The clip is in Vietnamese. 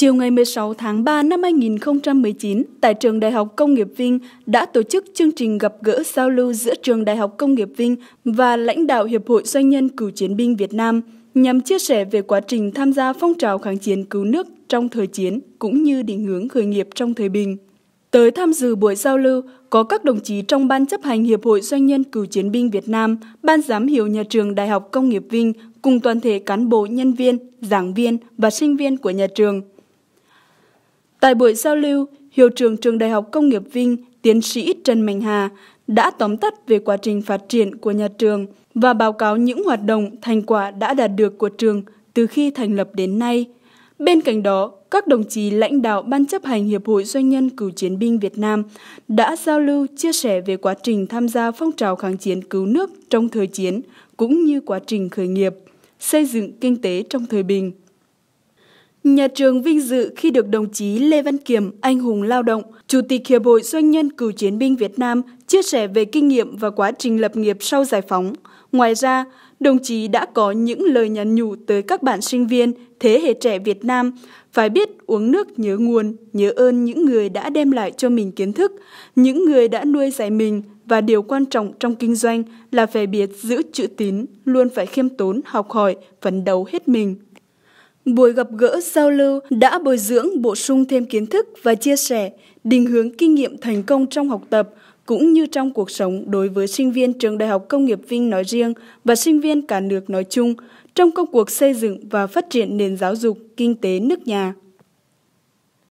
Chiều ngày 16 tháng 3 năm 2019, tại Trường Đại học Công nghiệp Vinh đã tổ chức chương trình gặp gỡ giao lưu giữa Trường Đại học Công nghiệp Vinh và lãnh đạo Hiệp hội Doanh nhân Cựu chiến binh Việt Nam nhằm chia sẻ về quá trình tham gia phong trào kháng chiến cứu nước trong thời chiến cũng như định hướng khởi nghiệp trong thời bình. Tới tham dự buổi giao lưu có các đồng chí trong Ban chấp hành Hiệp hội Doanh nhân Cựu chiến binh Việt Nam, Ban giám hiệu nhà trường Đại học Công nghiệp Vinh cùng toàn thể cán bộ, nhân viên, giảng viên và sinh viên của nhà trường – Tại buổi giao lưu, Hiệu trưởng Trường Đại học Công nghiệp Vinh, tiến sĩ Trần Mạnh Hà đã tóm tắt về quá trình phát triển của nhà trường và báo cáo những hoạt động, thành quả đã đạt được của trường từ khi thành lập đến nay. Bên cạnh đó, các đồng chí lãnh đạo Ban chấp hành Hiệp hội Doanh nhân Cựu chiến binh Việt Nam đã giao lưu chia sẻ về quá trình tham gia phong trào kháng chiến cứu nước trong thời chiến cũng như quá trình khởi nghiệp, xây dựng kinh tế trong thời bình. Nhà trường vinh dự khi được đồng chí Lê Văn Kiểm, anh hùng lao động, Chủ tịch Hiệp hội Doanh nhân Cựu chiến binh Việt Nam chia sẻ về kinh nghiệm và quá trình lập nghiệp sau giải phóng. Ngoài ra, đồng chí đã có những lời nhắn nhủ tới các bạn sinh viên, thế hệ trẻ Việt Nam phải biết uống nước nhớ nguồn, nhớ ơn những người đã đem lại cho mình kiến thức, những người đã nuôi dạy mình và điều quan trọng trong kinh doanh là phải biết giữ chữ tín, luôn phải khiêm tốn, học hỏi, phấn đấu hết mình. Buổi gặp gỡ giao lưu đã bồi dưỡng, bổ sung thêm kiến thức và chia sẻ, định hướng kinh nghiệm thành công trong học tập cũng như trong cuộc sống đối với sinh viên trường Đại học Công nghiệp Vinh nói riêng và sinh viên cả nước nói chung trong công cuộc xây dựng và phát triển nền giáo dục kinh tế nước nhà.